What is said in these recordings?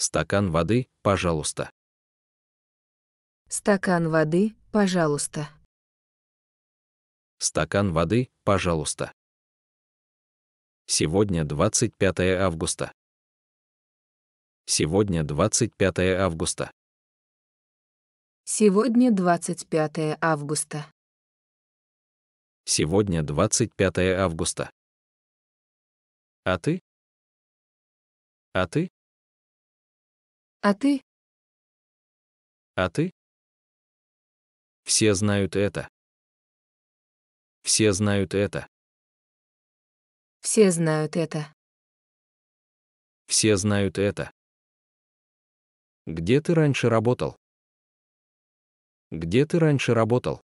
Стакан воды, пожалуйста. Стакан воды, пожалуйста. Стакан воды, пожалуйста. Сегодня 25 августа. Сегодня 25 августа. Сегодня 25 августа. Сегодня 25 августа. А ты? А ты? А ты? А ты? Все знают это. Все знают это. Все знают это. Все знают это. Где ты раньше работал? Где ты раньше работал?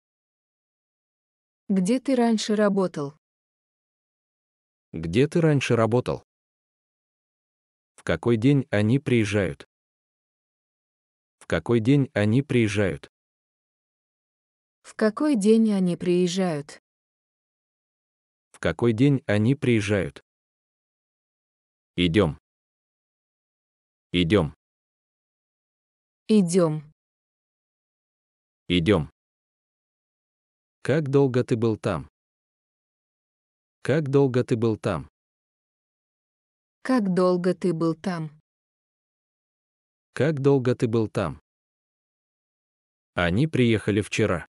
Где ты раньше работал? Где ты раньше работал? В какой день они приезжают? какой день они приезжают. В какой день они приезжают? В какой день они приезжают? Идем. Идем. Идем. Идем. Как долго ты был там? Как долго ты был там? Как долго ты был там? Как долго ты был там? Они приехали вчера.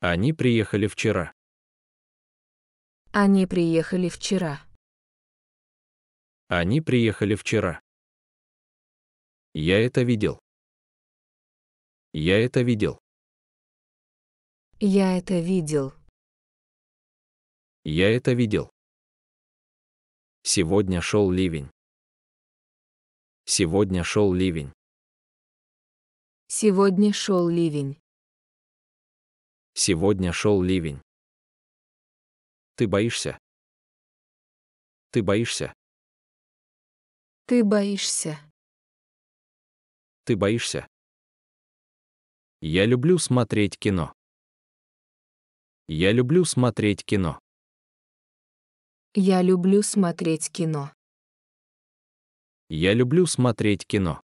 Они приехали вчера. Они приехали вчера. Они приехали вчера. Я это видел. Я это видел. Я это видел. Я это видел. Сегодня шел ливень. Сегодня шел ливень. Сегодня шел ливень. Сегодня шел ливень. Ты боишься? Ты боишься? Ты боишься. Ты боишься? Я люблю смотреть кино. Я люблю смотреть кино. Я люблю смотреть кино. Я люблю смотреть кино.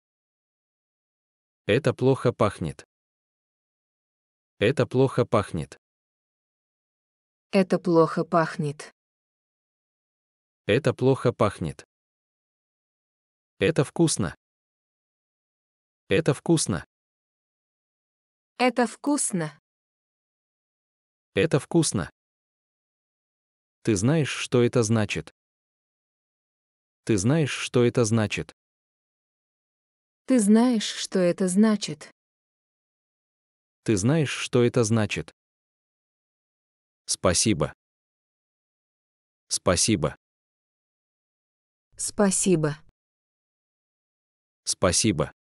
Это плохо пахнет. Это плохо пахнет. Это плохо пахнет. Это плохо пахнет. Это вкусно. Это вкусно. Это вкусно. Это вкусно. Ты знаешь, что это значит. Ты знаешь, что это значит. Ты знаешь, что это значит. Ты знаешь, что это значит. Спасибо. Спасибо. Спасибо. Спасибо.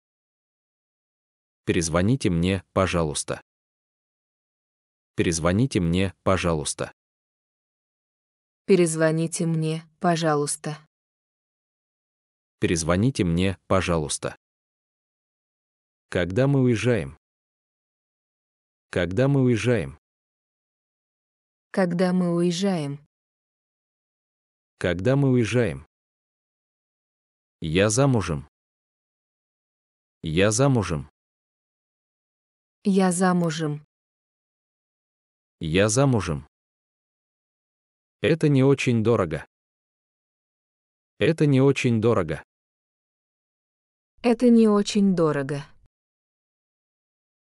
Перезвоните мне, пожалуйста. Перезвоните мне, пожалуйста. Перезвоните мне, пожалуйста. Перезвоните мне, пожалуйста. Когда мы уезжаем? Когда мы уезжаем? Когда мы уезжаем? Когда мы уезжаем? Я замужем. Я замужем. Я замужем. Я замужем. Это не очень дорого. Это не очень дорого. Это не очень дорого.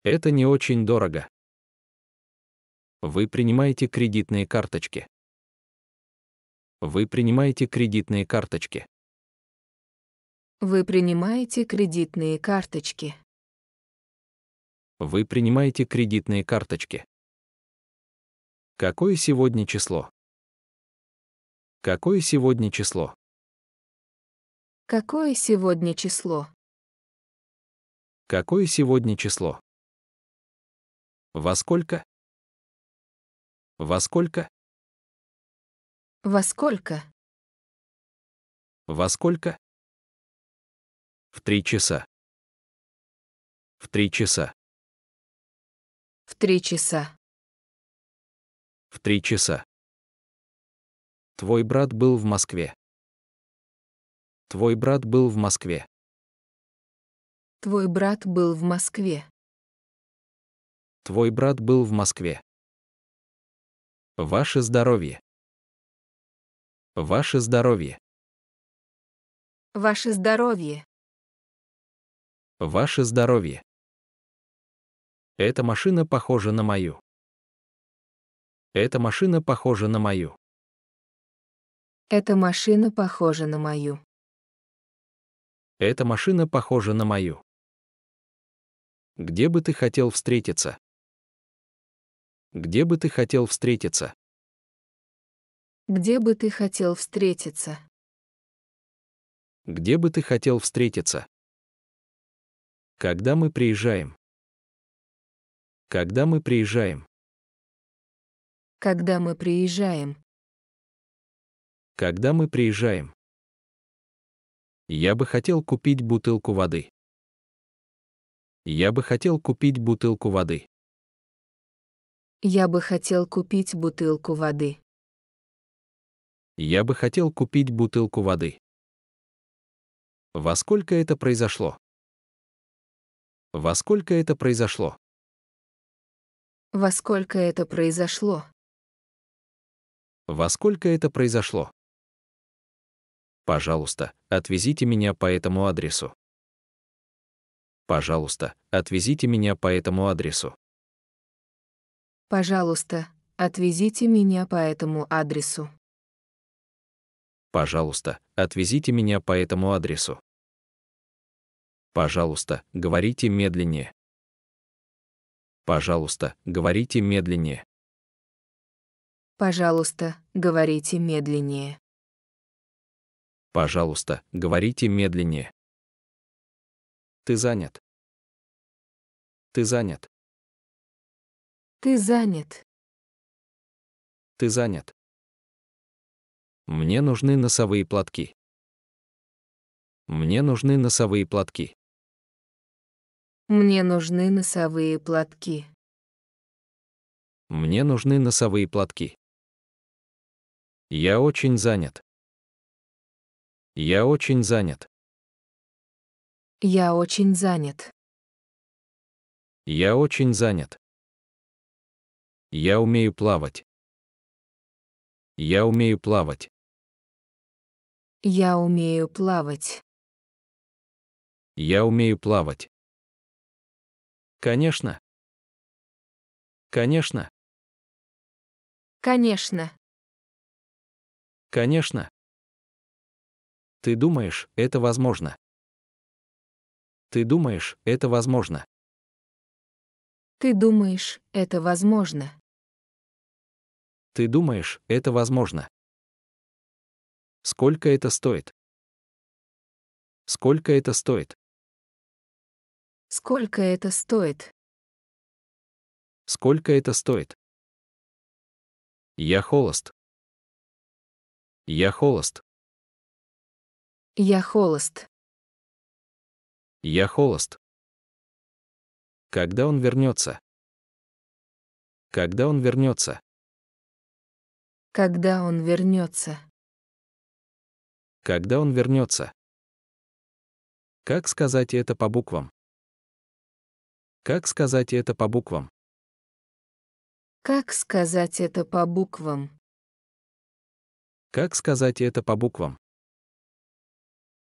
Это не очень дорого. Вы принимаете кредитные карточки. Вы принимаете кредитные карточки. Вы принимаете кредитные карточки. Вы принимаете кредитные карточки. Какое сегодня число? Какое сегодня число? Какое сегодня число? Какое сегодня число? Во сколько? Во сколько? Во сколько? Во сколько? В три часа. В три часа. В три часа. В три часа. Твой брат был в Москве. Твой брат был в Москве. Твой брат был в Москве. Твой брат был в Москве. Ваше здоровье. Ваше здоровье. Ваше здоровье. Ваше здоровье. Эта машина похожа на мою. Эта машина похожа на мою. Эта машина похожа на мою. Эта машина похожа на мою. Где бы ты хотел встретиться? Где бы ты хотел встретиться? Где бы ты хотел встретиться? Где бы ты хотел встретиться? Когда мы приезжаем? Когда мы приезжаем? Когда мы приезжаем? Когда мы приезжаем? Я бы хотел купить бутылку воды. Я бы хотел купить бутылку воды. Я бы хотел купить бутылку воды. Я бы хотел купить бутылку воды. Во сколько это произошло? Во сколько это произошло? Во сколько это произошло? Во сколько это произошло? Пожалуйста, отвезите меня по этому адресу. Пожалуйста, отвезите меня по этому адресу. Пожалуйста, отвезите меня по этому адресу. Пожалуйста, отвезите меня по этому адресу. Пожалуйста, говорите медленнее. Пожалуйста, говорите медленнее. Пожалуйста, говорите медленнее. Пожалуйста, говорите медленнее. Ты занят. Ты занят. Ты занят. Ты занят. Мне нужны носовые платки. Мне нужны носовые платки. Мне нужны носовые платки. Мне нужны носовые платки. Я очень занят. Я очень занят. Я очень занят. Я очень занят. Я умею плавать. Я умею плавать. Я умею плавать. Я умею плавать. Конечно. Конечно. Конечно. Конечно. Ты думаешь, это возможно? Ты думаешь, это возможно? Ты думаешь, это возможно? Ты думаешь, это возможно? Сколько это стоит? Сколько это стоит? Сколько это стоит? Сколько это стоит? Я холост. Я холост. Я холост. Я холост. Когда он вернется? Когда он вернется? Когда он вернется? Когда он вернется? Как сказать это по буквам? Как сказать это по буквам? Как сказать это по буквам? Как сказать это по буквам?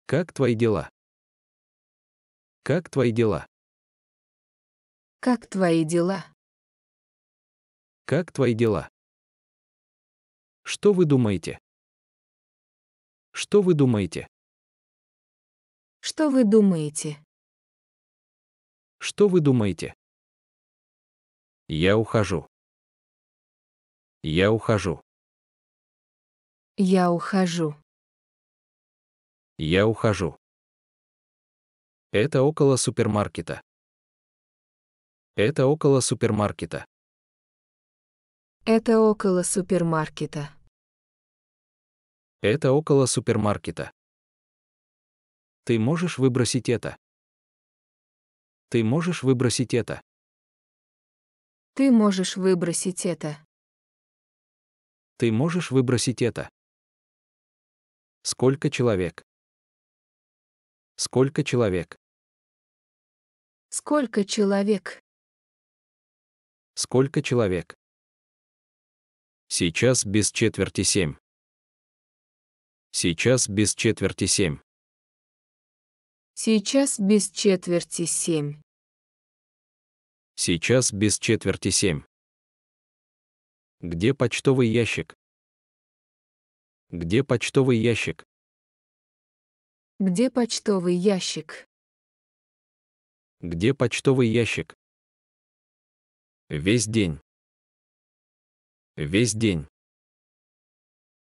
Как твои дела? Как твои дела? Как твои дела? Как твои дела? Что вы думаете? Что вы думаете? Что вы думаете? Что вы думаете? Я ухожу. Я ухожу. Я ухожу. Я ухожу. Это около супермаркета. Это около супермаркета. Это около супермаркета. Это около супермаркета. Ты можешь выбросить это. Ты можешь выбросить это. Ты можешь выбросить это. Ты можешь выбросить это. Сколько человек? Сколько человек? Сколько человек? Сколько человек? Сейчас без четверти семь. Сейчас без четверти семь. Сейчас без четверти семь. Сейчас без четверти семь. Где почтовый ящик? Где почтовый ящик? Где почтовый ящик? Где почтовый ящик? Весь день. Весь день.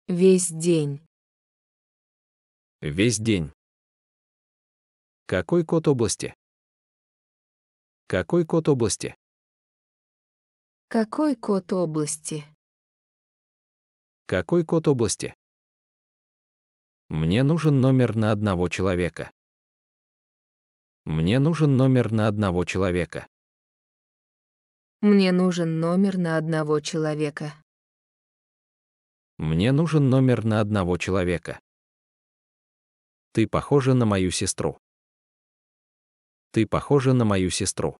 Весь день. Весь день. Какой код области? Какой код области? Какой код области? Какой код области? Мне нужен номер на одного человека. Мне нужен номер на одного человека. Мне нужен номер на одного человека. Мне нужен номер на одного человека. Ты похожа на мою сестру. Ты похожа на мою сестру.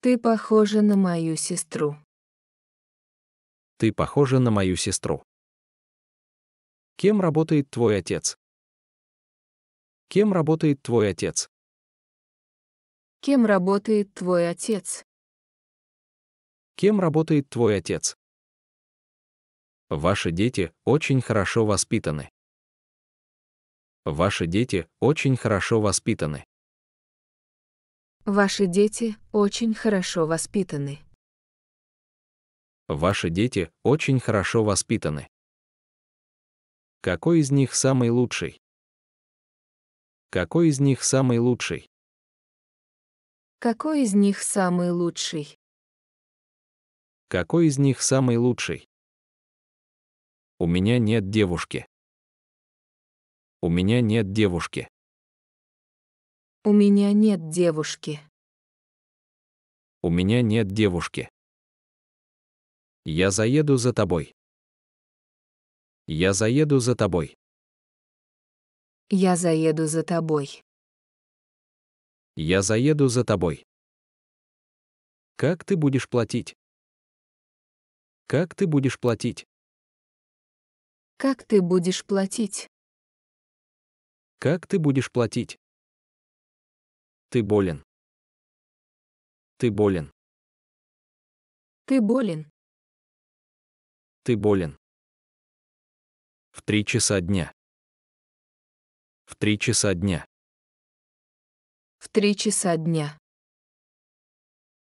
Ты похожа на мою сестру. Ты похожа на мою сестру. Кем работает твой отец? Кем работает твой отец? Кем работает твой отец? Кем работает твой отец? Ваши дети очень хорошо воспитаны. Ваши дети очень хорошо воспитаны. Ваши дети очень хорошо воспитаны. Ваши дети очень хорошо воспитаны. Какой из них самый лучший? Какой из них самый лучший? Какой из них самый лучший? Какой из них самый лучший? У меня нет девушки. У меня нет девушки. У меня нет девушки. У меня нет девушки. Я заеду за тобой. Я заеду за тобой. Я заеду за тобой. Я заеду за тобой. Как ты будешь платить? Как ты будешь платить? Как ты будешь платить? Как ты будешь платить? Ты болен. Ты болен. Ты болен. Ты болен. В три часа дня. В три часа дня. В три часа дня.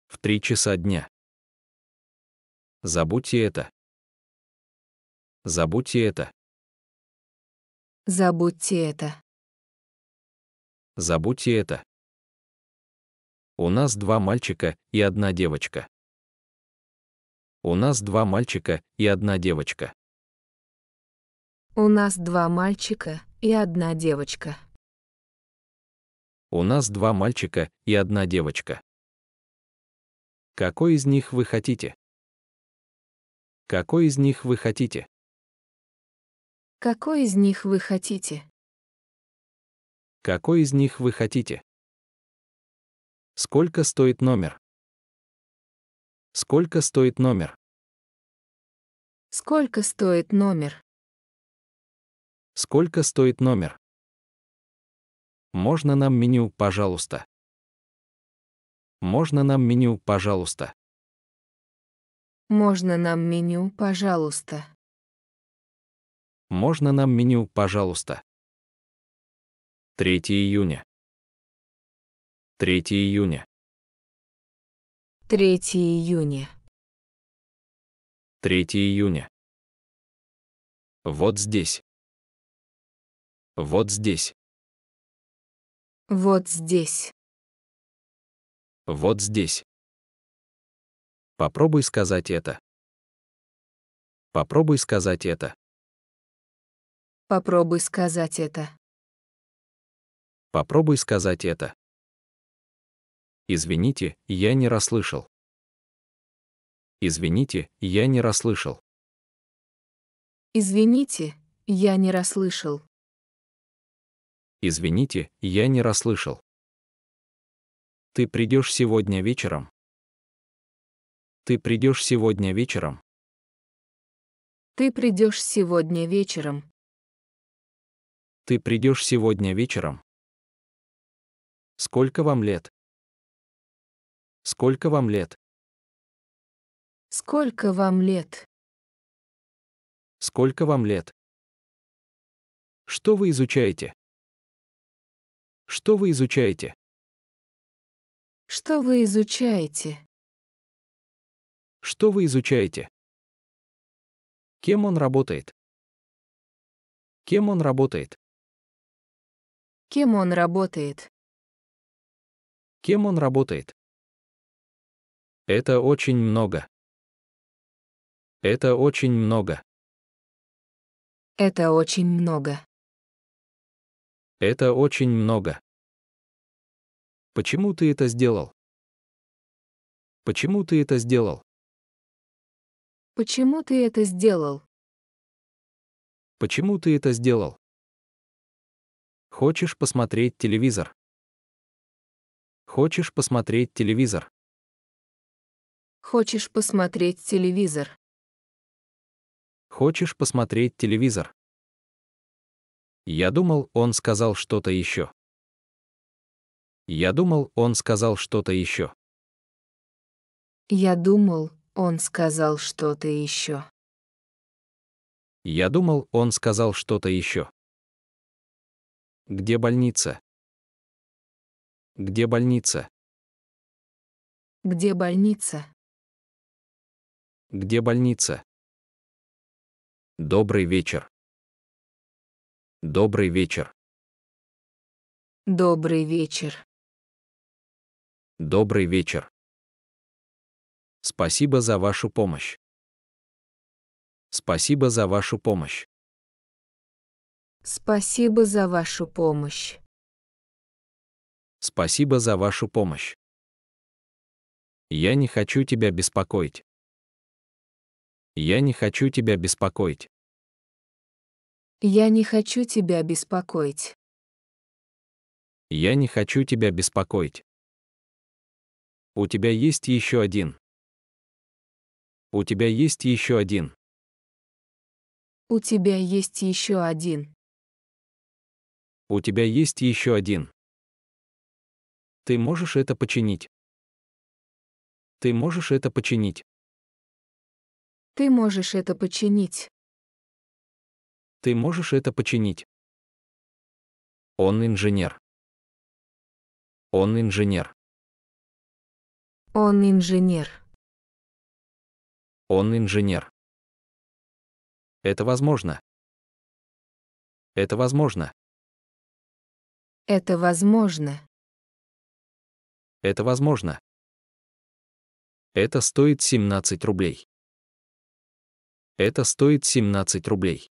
В три часа дня. Забудьте это. Забудьте это. Забудьте это. Забудьте это. У нас два мальчика и одна девочка. У нас два мальчика и одна девочка. У нас два мальчика и одна девочка. У нас два мальчика и одна девочка. Какой из них вы хотите? Какой из них вы хотите? Какой из них вы хотите? Какой из них вы хотите? Сколько стоит номер? Сколько стоит номер? Сколько стоит номер? Сколько стоит номер? Можно нам меню, пожалуйста? Можно нам меню, пожалуйста? Можно нам меню, пожалуйста? Можно нам меню, пожалуйста? 3 июня. 3 июня. 3 июня. 3 июня. Вот здесь. Вот здесь. Вот здесь. Вот здесь. Попробуй сказать это. Попробуй сказать это. Попробуй сказать это. Попробуй сказать это. Извините, я не расслышал. Извините, я не расслышал. Извините, я не расслышал. Извините, я не расслышал. Ты придешь сегодня вечером? Ты придешь сегодня вечером. Ты придешь сегодня вечером. Ты придешь сегодня вечером. Сколько вам лет? Сколько вам лет? Сколько вам лет? Сколько вам лет? Что вы изучаете? Что вы изучаете? Что вы изучаете? Что вы изучаете? Кем он работает? Кем он работает? Кем он работает? Кем он работает? Это очень много. Это очень много. Это очень много. Это очень много. Почему ты это сделал? Почему ты это сделал? Почему ты это сделал? Почему ты это сделал? Хочешь посмотреть телевизор? Хочешь посмотреть телевизор? Хочешь посмотреть телевизор? Хочешь посмотреть телевизор? Я думал, он сказал что-то еще. Я думал, он сказал что-то еще. Я думал, он сказал что-то еще. Я думал, он сказал что-то еще. Где больница? Где больница? Где больница? Где больница? Добрый вечер. Добрый вечер. Добрый вечер. Добрый вечер. Спасибо за вашу помощь. Спасибо за вашу помощь. Спасибо за вашу помощь. Спасибо за вашу помощь. Я не хочу тебя беспокоить. Я не хочу тебя беспокоить. Я не хочу тебя беспокоить. Я не хочу тебя беспокоить. У тебя есть еще один. У тебя есть еще один. У тебя есть еще один. У тебя есть еще один. Ты можешь это починить. Ты можешь это починить. Ты можешь это починить. Ты можешь это починить. Он инженер. Он инженер. Он инженер. Он инженер. Это возможно. Это возможно. Это возможно. Это возможно. Это стоит 17 рублей. Это стоит 17 рублей.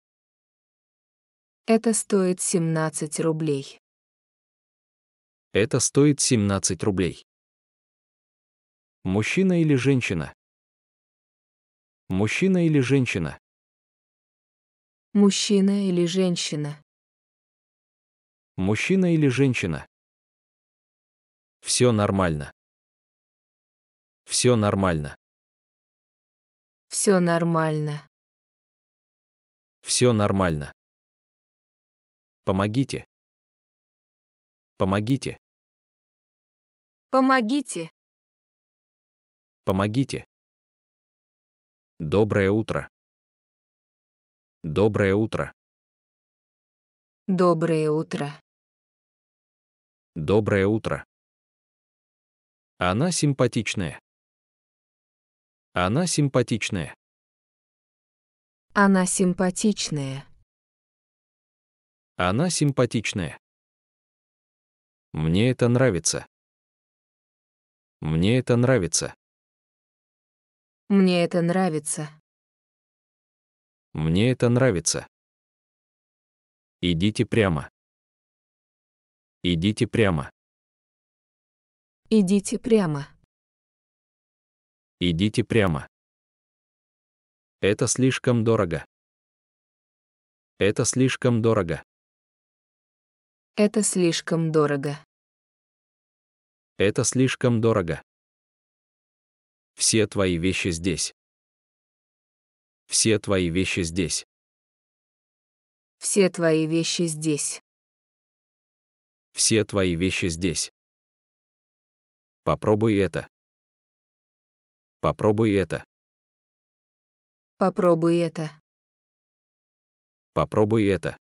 Это стоит 17 рублей. Это стоит 17 рублей. Мужчина или женщина? Мужчина или женщина? Мужчина или женщина? Мужчина или женщина? Все нормально. Все нормально. Все нормально. Все нормально. Помогите. Помогите. Помогите. Помогите. Доброе утро. Доброе утро. Доброе утро. Доброе утро. Она симпатичная. Она симпатичная. Она симпатичная. Она симпатичная. Мне это нравится. Мне это нравится. Мне это нравится. Мне это нравится. Идите прямо. Идите прямо. Идите прямо. Идите прямо. Это слишком дорого. Это слишком дорого. Это слишком дорого. Это слишком дорого. Все твои вещи здесь. Все твои вещи здесь. Все твои вещи здесь. Все твои вещи здесь. Попробуй это. Попробуй это. Попробуй это. Попробуй это.